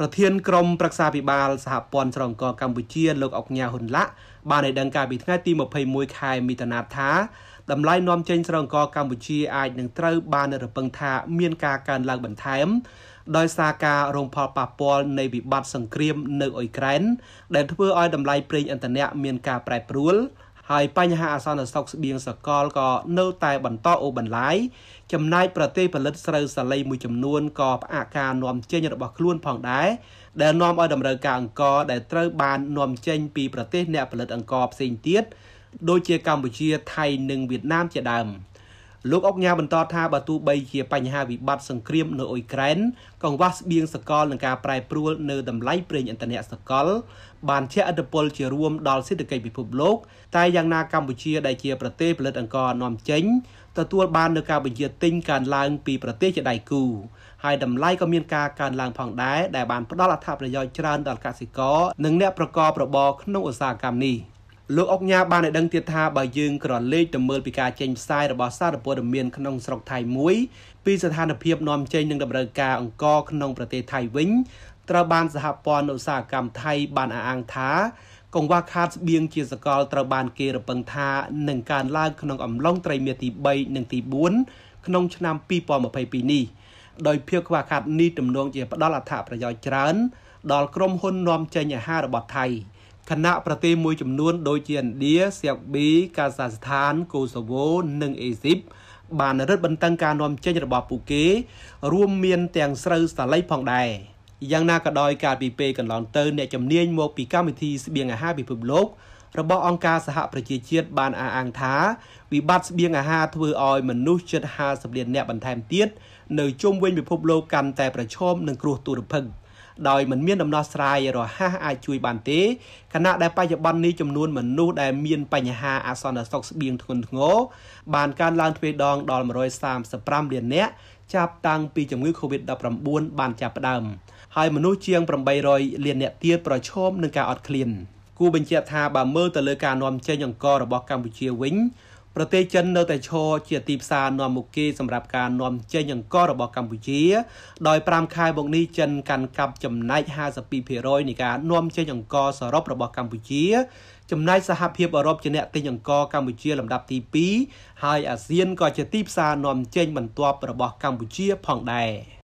ប្រធានក្រុមប្រឹក្សាភិបាលសហព័ន្ធស្រងកកម្ពុជាលោកអុកញ៉ាហ៊ុនឡាក់បានឲ្យដឹងកាលពីថ្ងៃទី21ខែមិថុនាថាតម្លៃនាំចេញស្រងកកម្ពុជាអាចនឹងត្រូវបានរពឹងថាមានការកើនឡើងបន្ថែមដោយសារការរងផលប៉ះពាល់នៃវិបត្តិសង្គ្រាមនៅអ៊ុយក្រែនដែលធ្វើឲ្យតម្លៃប្រេងឥន្ធនៈមានការប្រែប្រួលហើយបញ្ហាអសន្តិសុខស្បៀងសកលក៏នៅតែបន្តអូបន្លាយចំណែកប្រទេសផលិតស្រូវសាលីមួយចំនួនក៏ផ្អាកការនាំចេញរបស់ខ្លួនផងដែរដែលនាំឲ្យតម្រូវការអង្គរដែលត្រូវបាននាំចេញពីប្រទេសអ្នកផលិតអង្គរផ្សេងទៀតដូចជាកម្ពុជា ថៃនិងវៀតណាមជាដើម។លោកអុកញ៉ាបន្តថាបើទោះបីជាបញ្ហាវិបត្តិសង្គ្រាម នៅអ៊ុយក្រែនកង្វះស្បៀងសកលនិងការប្រែប្រួល នៅតម្លៃប្រេងឥន្ធនៈសកល បានជះឥទ្ធិពលជារួម ដល់សេដ្ឋកិច្ចពិភពលោកតែយ៉ាងណាកម្ពុជាដែលជាប្រទេសផលិតអង្ករនាំចេញទទួលបាននូវការបញ្ជាទិញកើនឡើងពីប្រទេសជាដៃគូហើយតម្លៃក៏មានការកើនឡើងផងដែរដែលបានផ្ដល់អត្ថប្រយោជន៍ច្រើនដល់កសិករនិង អ្នកប្រកបរបរក្នុងឧស្សាហកម្មនេះ។លោកអុកញ៉ាបានឲ្យដឹងទៀតថាបើយើងក្រឡេកទៅមើលពីការចេញផ្សាយរបស់សារព័ត៌មានក្នុងស្រុកថៃមួយពីស្ថានភាពនាំចេញនិងតម្រូវការអង្គក្នុងប្រទេសថៃវិញត្រូវបានសហព័ន្ធឧស្សាហកម្មថៃបានអះអាងថាកង្វះខាតស្បៀងជាសកល ត្រូវបាន គេរពឹងថានឹងកើនឡើងក្នុងអំឡុងត្រីមាសទី3និងទី4ក្នុង ឆ្នាំ2022នេះដោយភាពខ្វះខាតនេះទំនងជាផ្ដល់អត្ថប្រយោជន៍ច្រើន ដល់ក្រុមហ៊ុននាំចេញអាហាររបស់ថៃ។ខណៈប្រទេសមួយចំនួនដូចជាឥណ្ឌាសេប៊ីកាហ្សាស្ថានកូសូវូនិងអេស៊ីបបានរឹតបន្តឹងការនាំចេញរបស់ពួកគេ រួមមានទាំងស្រូវសាលី ផងដែរយ៉ាងណាក៏ដោយកាលពីពេលកន្លងទៅ អ្នកជំនាញមកពីកម្មវិធីស្បៀងអាហារពិភពលោករបស់អង្គការសហប្រជាជាតិបានអះអាងថាវិបត្តិស្បៀងអាហារធ្វើឲ្យមនុស្សជិត50លានអ្នកបន្ថែមទៀតនៅជុំវិញពិភពលោកកាន់តែប្រឈមនឹងគ្រោះទុរភិក្សដោយមិនមានដំណោះស្រាយរហ័សអាចជួយ បានទេខណៈដែលបច្ចុប្បន្ននេះចំនួន មនុស្សដែលមាន បញ្ហាអាសន្នសុខស្បៀងធ្ងន់ធ្ងរបានកើនឡើងទ្វេដង ដល់135លាននាក់ចាប់តាំងពីជំងឺ Covid-19 បានចាប់ផ្ដើមហើយមនុស្សជាង800លាននាក់ទៀតប្រឈមនឹងការអត់ឃ្លានគូបញ្ជាក់ថាបើមើលទៅលើការនាំចេញអង្គររបស់កម្ពុជាវិញប្រទេសចិននៅតែឈរជាទីផ្សារនាំមុខគេសម្រាប់ការនាំចេញអង្កររបស់កម្ពុជាដោយ5ខែមកនេះចិនកាន់កាប់ចំណែក52%នៃការនាំចេញអង្ករសរុបរបស់កម្ពុជាចំណែកសហភាពអឺរ៉ុបជាអ្នកទិញអង្ករកម្ពុជាលំដាប់ទី2ហើយអាស៊ានក៏ជាទីផ្សារនាំចេញបន្ទាប់របស់កម្ពុជាផងដែរ